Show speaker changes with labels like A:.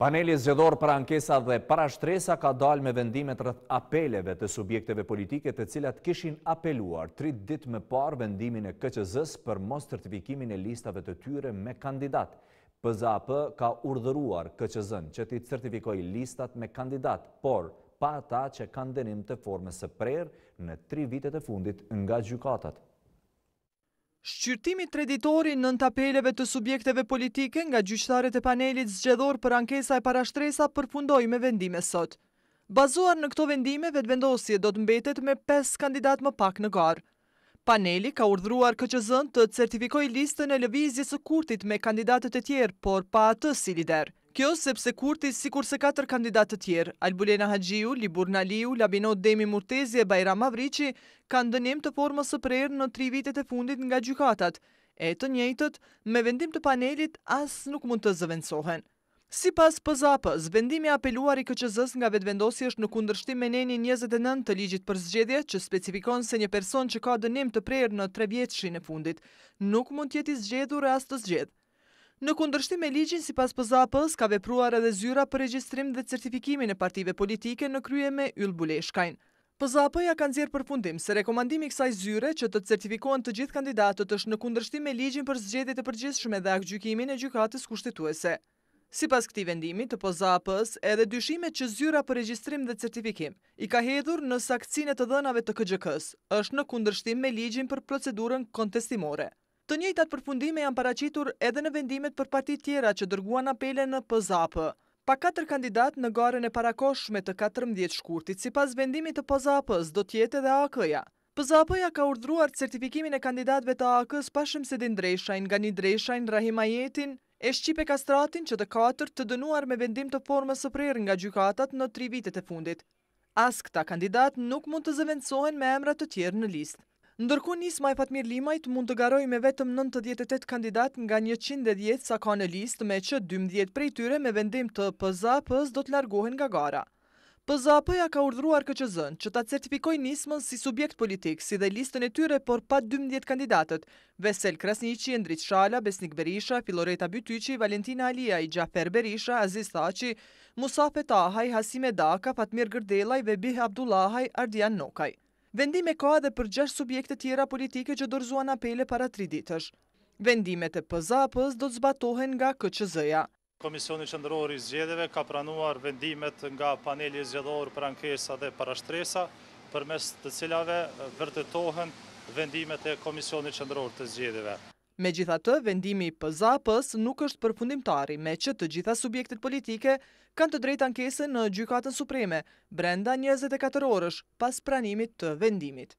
A: Paneli zgjedor për ankesa dhe para shtresa ka dal me vendimet rrëth apeleve të subjekteve politike të cilat kishin apeluar 3 dit më par vendimin e këqëzës për mos certifikimin e listave të tyre me kandidat. PZAP ka urdhëruar këqëzën që ti certifikoj listat me kandidat, por pa ta që kanë denim të formës së prerë në 3 vitet e fundit nga gjykatat.
B: Shqyrtimi të reditori në të apeleve të subjekteve politike nga gjyqtarët e panelit zgjedor për ankesa e parashtresa përpundoj me vendime sot. Bazuar në këto vendime, vetë vendosje do të mbetet me 5 kandidat më pak në garë. Paneli ka urdhruar këqëzën të certifikoj listën e lëvizjes e kurtit me kandidatët e tjerë, por pa atës si lider. Kjo sepse Kurti, si kurse 4 kandidatë tjerë, Albulena Hadjiu, Libur Naliu, Labinot Demi Murtezi e Bajra Mavrici, kanë dënim të formës së prerë në tri vitet e fundit nga gjykatat, e të njëjtët, me vendim të panelit, asë nuk mund të zëvendsohen. Si pas pëzapës, vendimi apeluar i këqëzës nga vetëvendosi është në kundërshtim me neni 29 të ligjit për zgjedje që specifikon se një person që ka dënim të prerë në tre vjetëshin e fundit, nuk mund tjeti zgjedhur e as të zgjedhë. Në kundërshtim e ligjin si pas pëzapës, ka vepruar edhe zyra për registrim dhe certifikimin e partive politike në krye me Yll Buleshkajnë. Pëzapëja kanë zirë për fundim se rekomandimi kësaj zyre që të certifikohen të gjithë kandidatët është në kundërshtim me ligjin për zgjedit e përgjithshme dhe akgjykimin e gjykatës kushtetuese. Si pas këti vendimi të pëzapës, edhe dyshimet që zyra për registrim dhe certifikim i ka hedhur në sakcine të dënave të këgjëkës, është në kundërshtim me ligjin për procedurën kontestimore. Të njëjtat përfundime janë paraqitur edhe në vendimet për parti tjera që dërguan apele në PZAP. Pa katër kandidat në garën e parakoshme të 14 shkurtit, si pas vendimit të PZAP-ës, do tjetë edhe AK-ja. PZAP-ja ka urdruar certifikimin e kandidatve të AK-ës pashëm se din drejshajnë, gani drejshajnë, rahimajetin, e shqipe kastratin që të katër të dënuar me vendim të formës së prerë nga gjykatat në tri vitet e fundit. As këta kandidat nuk mund të zëvendësohen me emrat të tjerë në listë. Ndërku njësë e Fatmir Limajt mund të garoj me vetëm 98 kandidat nga 110 sa ka në list me që 12 prej tyre me vendim të pëza pëz do të largohen nga gara. Pëza pëja ka urdruar këtë zënë që ta certifikoj njësëmën si subjekt politik si dhe listën e tyre por pa 12 kandidatët, Vesel Krasnici, Endrit Shala, Besnik Berisha, Filoreta Bytyqi, Valentina Alia, Gjafer Berisha, Aziz Thaci, Musafe Tahaj, Hasime Daka, Fatmir Gërdelaj, Vebih Abdullahaj, Ardian Nokaj. Vendime ka edhe për 6 subjekte tjera politike që dorzuan apele para 3 ditësh. Vendimet e PZAP-ës do të zbatohen nga KQZ-ja.
A: Komisioni qëndërori Zgjedeve ka pranuar vendimet nga paneli zgjedor për ankesa dhe parashtresa, për mes të cilave vërtetohen vendimet e Komisioni qëndërori të Zgjedeve.
B: Me gjitha të, vendimi i pëzapës nuk është përfundimtari, me që të gjitha subjektit politike kanë të drejt ankesën në Gjykatën Supreme, brenda 24 orësh pas pranimit të vendimit.